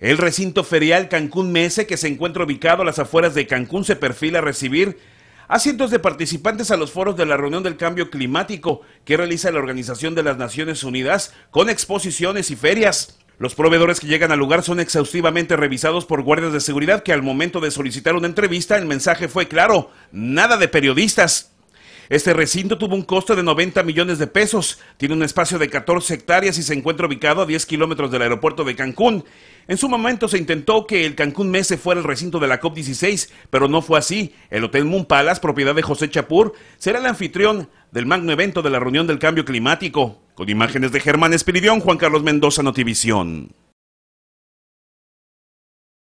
El recinto ferial Cancún Mese, que se encuentra ubicado a las afueras de Cancún, se perfila a recibir a cientos de participantes a los foros de la reunión del cambio climático que realiza la Organización de las Naciones Unidas con exposiciones y ferias. Los proveedores que llegan al lugar son exhaustivamente revisados por guardias de seguridad que al momento de solicitar una entrevista el mensaje fue claro, nada de periodistas. Este recinto tuvo un costo de 90 millones de pesos, tiene un espacio de 14 hectáreas y se encuentra ubicado a 10 kilómetros del aeropuerto de Cancún. En su momento se intentó que el Cancún Mese fuera el recinto de la COP16, pero no fue así. El Hotel Moon Palace, propiedad de José Chapur, será el anfitrión del magno evento de la reunión del cambio climático. Con imágenes de Germán Espiridión, Juan Carlos Mendoza, Notivisión.